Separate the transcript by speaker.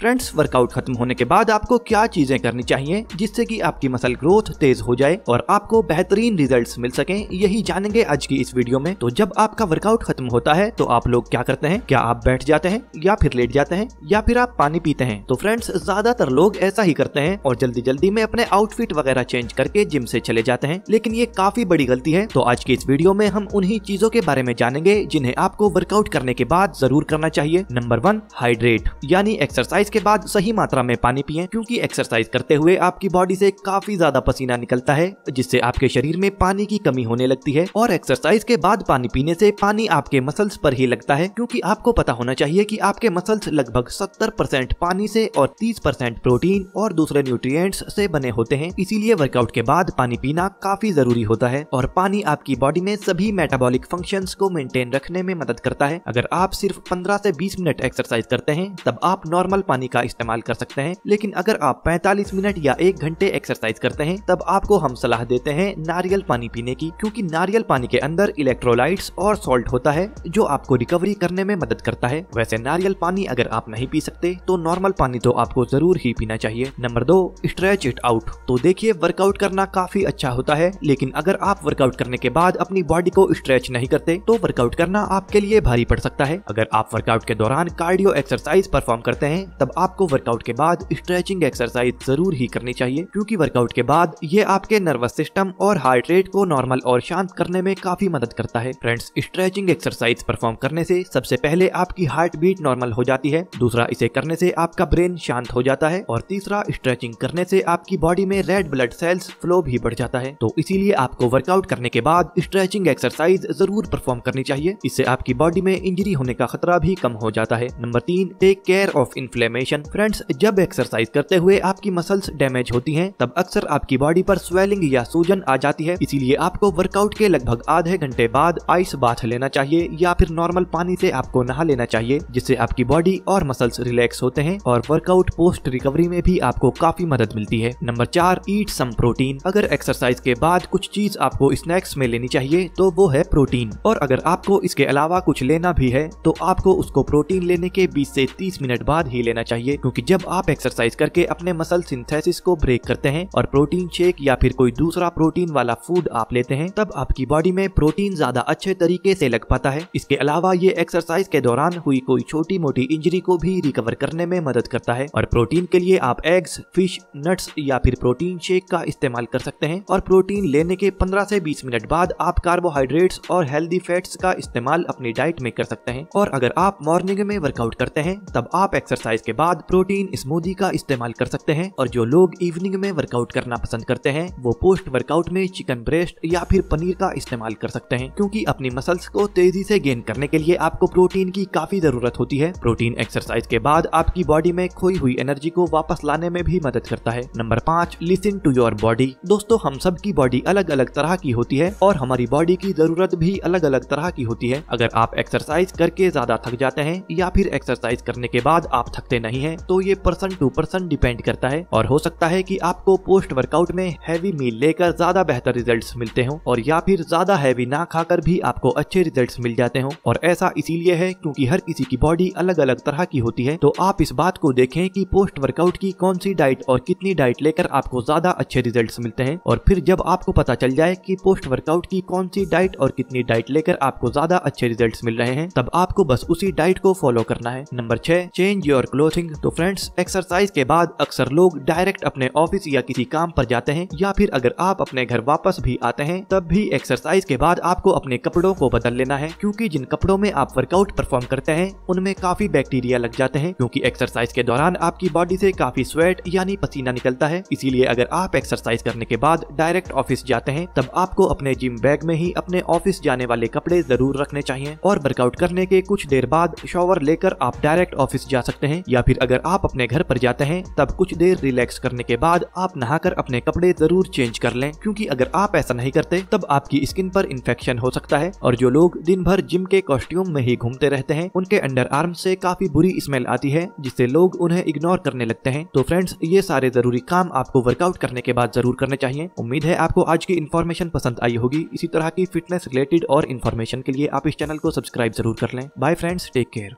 Speaker 1: friends workout खत्म होने के बाद आपको क्या चीजें करनी चाहिए जिससे कि आपकी मसल ग्रोथ तेज हो जाए और आपको बेहतरीन रिजल्ट्स मिल सके यही जानेंगे आज की इस वीडियो में तो जब आपका वर्कआउट खत्म होता है तो आप लोग क्या करते हैं क्या आप बैठ जाते हैं या फिर लेट जाते हैं या फिर आप पानी पीते हैं तो फ्रेंड्स ज्यादातर लोग ऐसा ही करते हैं और जल्दी जल्दी में अपने आउटफिट वगैरह चेंज करके जिम से चले जाते हैं लेकिन ये काफी बड़ी गलती है तो आज की इस वीडियो में हम उन्ही चीजों के बारे में जानेंगे जिन्हें आपको वर्कआउट करने के बाद जरूर करना चाहिए नंबर वन हाइड्रेट यानी एक्सरसाइज के बाद सही मात्रा में पानी पिए क्योंकि एक्सरसाइज करते हुए आपकी बॉडी से काफी ज्यादा पसीना निकलता है जिससे आपके शरीर में पानी की कमी होने लगती है और एक्सरसाइज के बाद पानी पीने से पानी आपके मसल्स पर ही लगता है क्योंकि आपको पता होना चाहिए कि आपके मसल्स लगभग 70 परसेंट पानी से और 30 परसेंट प्रोटीन और दूसरे न्यूट्रिएंट्स से बने होते हैं इसीलिए वर्कआउट के बाद पानी पीना काफी जरूरी होता है और पानी आपकी बॉडी में सभी मेटाबॉलिक फंक्शन को मेंटेन रखने में मदद करता है अगर आप सिर्फ पंद्रह ऐसी बीस मिनट एक्सरसाइज करते हैं तब आप नॉर्मल पानी पानी का इस्तेमाल कर सकते हैं लेकिन अगर आप 45 मिनट या एक घंटे एक्सरसाइज करते हैं तब आपको हम सलाह देते हैं नारियल पानी पीने की क्योंकि नारियल पानी के अंदर इलेक्ट्रोलाइट्स और सॉल्ट होता है जो आपको रिकवरी करने में मदद करता है वैसे नारियल पानी अगर आप नहीं पी सकते तो नॉर्मल पानी तो आपको जरूर ही पीना चाहिए नंबर दो स्ट्रेच इट आउट तो देखिए वर्कआउट करना काफी अच्छा होता है लेकिन अगर आप वर्कआउट करने के बाद अपनी बॉडी को स्ट्रेच नहीं करते तो वर्कआउट करना आपके लिए भारी पड़ सकता है अगर आप वर्कआउट के दौरान कार्डियो एक्सरसाइज परफॉर्म करते हैं तब मतलब आपको वर्कआउट के बाद स्ट्रेचिंग एक्सरसाइज जरूर ही करनी चाहिए क्योंकि वर्कआउट के बाद ये आपके नर्वस सिस्टम और हार्ट रेट को नॉर्मल और शांत करने में काफी मदद करता है फ्रेंड्स स्ट्रेचिंग एक्सरसाइज परफॉर्म करने से सबसे पहले आपकी हार्ट बीट नॉर्मल हो जाती है दूसरा इसे करने से आपका ब्रेन शांत हो जाता है और तीसरा स्ट्रेचिंग करने से आपकी बॉडी में रेड ब्लड सेल्स फ्लो भी बढ़ जाता है तो इसीलिए आपको वर्कआउट करने के बाद स्ट्रेचिंग एक्सरसाइज जरूर परफॉर्म करनी चाहिए इससे आपकी बॉडी में इंजरी होने का खतरा भी कम हो जाता है नंबर तीन take care of inflammation inflammation friends जब एक्सरसाइज करते हुए आपकी मसल्स डैमेज होती हैं तब अक्सर आपकी बॉडी पर स्वेलिंग या सूजन आ जाती है इसीलिए आपको वर्कआउट के लगभग आधे घंटे बाद आइस बाथ लेना चाहिए या फिर नॉर्मल पानी से आपको नहा लेना चाहिए जिससे आपकी बॉडी और मसल्स रिलैक्स होते हैं और वर्कआउट पोस्ट रिकवरी में भी आपको काफी मदद मिलती है नंबर चार ईट सम प्रोटीन अगर एक्सरसाइज के बाद कुछ चीज आपको स्नैक्स में लेनी चाहिए तो वो है प्रोटीन और अगर आपको इसके अलावा कुछ लेना भी है तो आपको उसको प्रोटीन लेने के 20 से 30 मिनट बाद ही लेना चाहिए चाहिए क्योंकि जब आप एक्सरसाइज करके अपने मसल सिंथेसिस को ब्रेक करते हैं और प्रोटीन शेक या फिर कोई दूसरा प्रोटीन वाला फूड आप लेते हैं तब आपकी बॉडी में प्रोटीन ज्यादा अच्छे तरीके से लग पाता है इसके अलावा ये एक्सरसाइज के दौरान हुई कोई छोटी मोटी इंजरी को भी रिकवर करने में मदद करता है और प्रोटीन के लिए आप एग्स फिश नट्स या फिर प्रोटीन शेक का इस्तेमाल कर सकते हैं और प्रोटीन लेने के 15 से 20 मिनट बाद आप कार्बोहाइड्रेट्स और हेल्दी फैट्स का इस्तेमाल अपनी डाइट में कर सकते हैं और अगर आप मॉर्निंग में वर्कआउट करते हैं तब आप एक्सरसाइज के के बाद प्रोटीन स्मूदी का इस्तेमाल कर सकते हैं और जो लोग इवनिंग में वर्कआउट करना पसंद करते हैं वो पोस्ट वर्कआउट में चिकन ब्रेस्ट या फिर पनीर का इस्तेमाल कर सकते हैं क्योंकि अपनी मसल्स को तेजी से गेन करने के लिए आपको प्रोटीन की काफी जरूरत होती है प्रोटीन एक्सरसाइज के बाद आपकी बॉडी में खोई हुई एनर्जी को वापस लाने में भी मदद करता है नंबर पाँच लिसन टू योर बॉडी दोस्तों हम सब की बॉडी अलग अलग तरह की होती है और हमारी बॉडी की जरूरत भी अलग अलग तरह की होती है अगर आप एक्सरसाइज करके ज्यादा थक जाते हैं या फिर एक्सरसाइज करने के बाद आप थकते नहीं है तो ये पर्सन टू पर्सन डिपेंड करता है और हो सकता है कि आपको पोस्ट वर्कआउट में हैवी मील लेकर ज्यादा बेहतर रिजल्ट मिलते हो और या फिर ज्यादा हैवी ना खाकर भी आपको अच्छे रिजल्ट मिल जाते हो और ऐसा इसीलिए है क्योंकि हर किसी की बॉडी अलग अलग तरह की होती है तो आप इस बात को देखें कि पोस्ट वर्कआउट की कौन सी डाइट और कितनी डाइट लेकर आपको ज्यादा अच्छे रिजल्ट मिलते हैं और फिर जब आपको पता चल जाए कि पोस्ट वर्कआउट की कौन सी डाइट और कितनी डाइट लेकर आपको ज्यादा अच्छे रिजल्ट मिल रहे हैं तब आपको बस उसी डाइट को फॉलो करना है नंबर छह चेंज योर क्लोथ कोचिंग तो फ्रेंड्स एक्सरसाइज के बाद अक्सर लोग डायरेक्ट अपने ऑफिस या किसी काम पर जाते हैं या फिर अगर आप अपने घर वापस भी आते हैं तब भी एक्सरसाइज के बाद आपको अपने कपड़ों को बदल लेना है क्योंकि जिन कपड़ों में आप वर्कआउट परफॉर्म करते हैं उनमें काफी बैक्टीरिया लग जाते हैं क्योंकि एक्सरसाइज के दौरान आपकी बॉडी से काफी स्वेट यानी पसीना निकलता है इसीलिए अगर आप एक्सरसाइज करने के बाद डायरेक्ट ऑफिस जाते हैं तब आपको अपने जिम बैग में ही अपने ऑफिस जाने वाले कपड़े जरूर रखने चाहिए और वर्कआउट करने के कुछ देर बाद शॉवर लेकर आप डायरेक्ट ऑफिस जा सकते हैं या या फिर अगर आप अपने घर पर जाते हैं तब कुछ देर रिलैक्स करने के बाद आप नहाकर अपने कपड़े जरूर चेंज कर लें क्योंकि अगर आप ऐसा नहीं करते तब आपकी स्किन पर इन्फेक्शन हो सकता है और जो लोग दिन भर जिम के कॉस्ट्यूम में ही घूमते रहते हैं उनके अंडर आर्म से काफी बुरी स्मेल आती है जिससे लोग उन्हें इग्नोर करने लगते हैं तो फ्रेंड्स ये सारे जरूरी काम आपको वर्कआउट करने के बाद जरूर करने चाहिए उम्मीद है आपको आज की इन्फॉर्मेशन पसंद आई होगी इसी तरह की फिटनेस रिलेटेड और इन्फॉर्मेशन के लिए आप इस चैनल को सब्सक्राइब जरूर कर लें बाय फ्रेंड्स टेक केयर